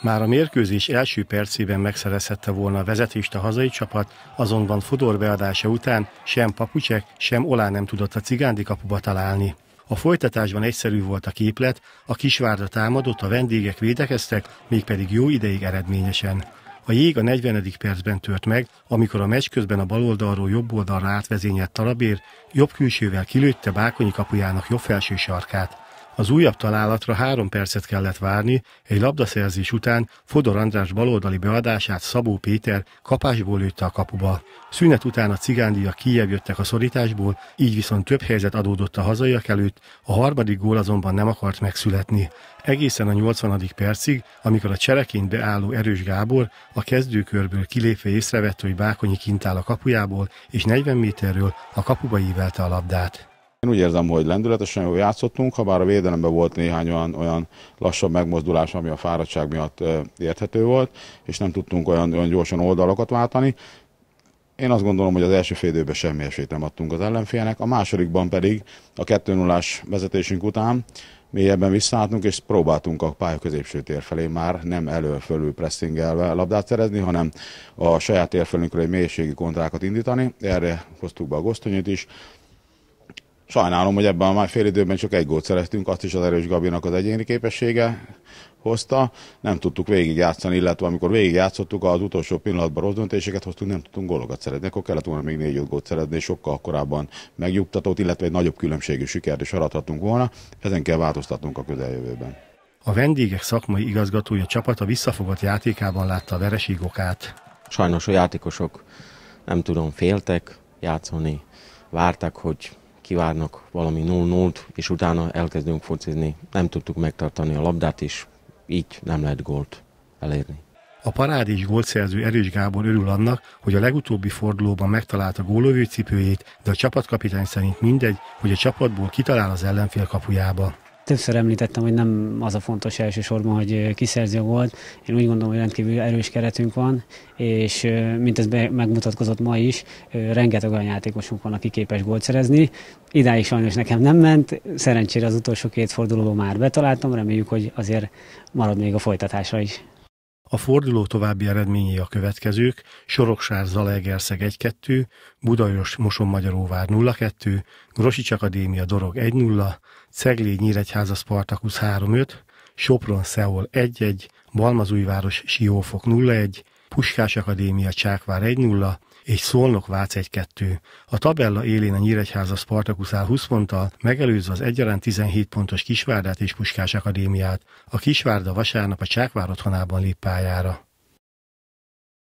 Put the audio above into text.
Már a mérkőzés első percében megszerezhette volna a vezetést a hazai csapat, azonban Fodor beadása után sem Papucsek, sem Olá nem tudott a cigándi kapuba találni. A folytatásban egyszerű volt a képlet, a kisvárda támadott, a vendégek védekeztek, mégpedig jó ideig eredményesen. A jég a 40. percben tört meg, amikor a meccs közben a baloldalról jobb oldalra átvezényelt Tarabér jobb külsővel kilőtte Bákonyi kapujának jobb felső sarkát. Az újabb találatra három percet kellett várni, egy labdaszerzés után Fodor András baloldali beadását Szabó Péter kapásból lőtte a kapuba. Szünet után a cigándiak kijebb jöttek a szorításból, így viszont több helyzet adódott a hazaiak előtt, a harmadik gól azonban nem akart megszületni. Egészen a 80. percig, amikor a csereként beálló Erős Gábor a kezdőkörből kilépve észrevette, hogy Bákonyi kint áll a kapujából, és 40 méterről a kapuba ívelte a labdát. Én úgy érzem, hogy lendületesen jól játszottunk, ha bár a védelemben volt néhány olyan, olyan lassabb megmozdulás, ami a fáradtság miatt érthető volt, és nem tudtunk olyan, olyan gyorsan oldalakat váltani. Én azt gondolom, hogy az első fél időben semmi esélyt nem adtunk az ellenfélnek, a másodikban pedig a 2 0 vezetésünk után mélyebben visszaálltunk, és próbáltunk a pálya középső tér felé már nem elő-fölül pressingelve labdát szerezni, hanem a saját térfelünkről egy mélységi kontrákat indítani. Erre hoztuk be a is, Sajnálom, hogy ebben a már fél időben csak egy gólt szereztünk, azt is az erős Gabinak az egyéni képessége hozta, nem tudtuk végigjátszani, illetve amikor végigjátszottuk, az utolsó pillanatban rossz döntéseket hoztunk, nem tudtunk gólokat szeretni. akkor kellett volna még négy gólt szerezni, sokkal korábban megnyugtatót, illetve egy nagyobb különbségű sikert is arathatunk volna, ezen kell változtatnunk a közeljövőben. A vendégek szakmai igazgatója csapata visszafogott játékában látta a vereség okát. Sajnos a játékosok, nem tudom, féltek játszani, vártak, hogy kivárnak valami 0-0-t, és utána elkezdünk focizni. Nem tudtuk megtartani a labdát, és így nem lehet gólt elérni. A parádés gólszerző Erős Gábor örül annak, hogy a legutóbbi fordulóban megtalálta gólövő cipőjét, de a csapatkapitány szerint mindegy, hogy a csapatból kitalál az ellenfél kapujába. Többször említettem, hogy nem az a fontos elsősorban, hogy kiszerzi a gólt. Én úgy gondolom, hogy rendkívül erős keretünk van, és mint ez megmutatkozott ma is, rengeteg olyan játékosunk van, aki képes gólt szerezni. Idáig sajnos nekem nem ment, szerencsére az utolsó két fordulóban már betaláltam, reméljük, hogy azért marad még a folytatásra is. A forduló további eredményei a következők, Soroksár Zalaegerszeg 1-2, Budajos Mosonmagyaróvár 0-2, Grosics Akadémia Dorog 1-0, Cegléd Nyíregyháza Spartakusz 3-5, Sopron Szeol 1-1, Balmazújváros Siófok 0-1, Puskás Akadémia Csákvár 1-0, és Szolnok-Vác 1-2. A tabella élén a Nyíregyháza Spartakusz áll 20 ponttal, megelőzve az egyaránt 17 pontos Kisvárdát és Puskás Akadémiát. A Kisvárda vasárnap a Csákvár otthonában lép pályára.